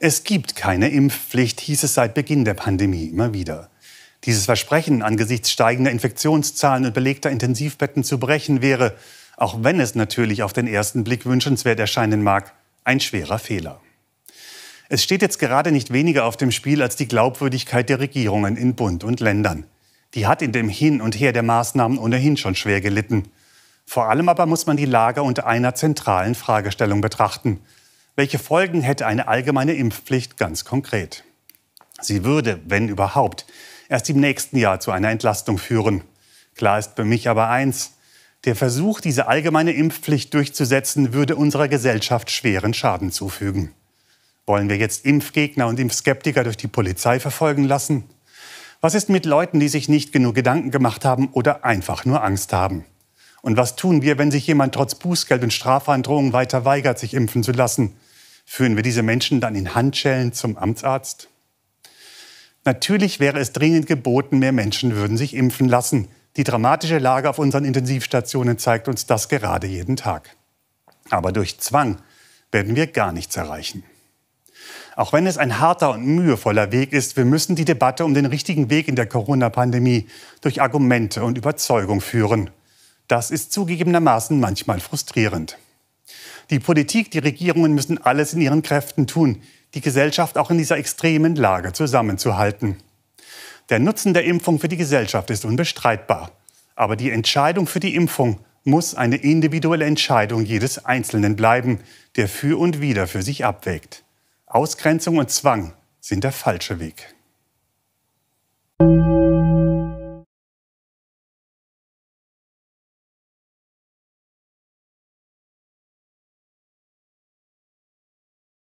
Es gibt keine Impfpflicht, hieß es seit Beginn der Pandemie immer wieder. Dieses Versprechen angesichts steigender Infektionszahlen und belegter Intensivbetten zu brechen wäre, auch wenn es natürlich auf den ersten Blick wünschenswert erscheinen mag, ein schwerer Fehler. Es steht jetzt gerade nicht weniger auf dem Spiel als die Glaubwürdigkeit der Regierungen in Bund und Ländern. Die hat in dem Hin und Her der Maßnahmen ohnehin schon schwer gelitten. Vor allem aber muss man die Lage unter einer zentralen Fragestellung betrachten. Welche Folgen hätte eine allgemeine Impfpflicht ganz konkret? Sie würde, wenn überhaupt, erst im nächsten Jahr zu einer Entlastung führen. Klar ist für mich aber eins, der Versuch, diese allgemeine Impfpflicht durchzusetzen, würde unserer Gesellschaft schweren Schaden zufügen. Wollen wir jetzt Impfgegner und Impfskeptiker durch die Polizei verfolgen lassen? Was ist mit Leuten, die sich nicht genug Gedanken gemacht haben oder einfach nur Angst haben? Und was tun wir, wenn sich jemand trotz Bußgeld und Strafandrohung weiter weigert, sich impfen zu lassen? Führen wir diese Menschen dann in Handschellen zum Amtsarzt? Natürlich wäre es dringend geboten, mehr Menschen würden sich impfen lassen. Die dramatische Lage auf unseren Intensivstationen zeigt uns das gerade jeden Tag. Aber durch Zwang werden wir gar nichts erreichen. Auch wenn es ein harter und mühevoller Weg ist, wir müssen die Debatte um den richtigen Weg in der Corona-Pandemie durch Argumente und Überzeugung führen. Das ist zugegebenermaßen manchmal frustrierend. Die Politik, die Regierungen müssen alles in ihren Kräften tun, die Gesellschaft auch in dieser extremen Lage zusammenzuhalten. Der Nutzen der Impfung für die Gesellschaft ist unbestreitbar. Aber die Entscheidung für die Impfung muss eine individuelle Entscheidung jedes Einzelnen bleiben, der für und wieder für sich abwägt. Ausgrenzung und Zwang sind der falsche Weg.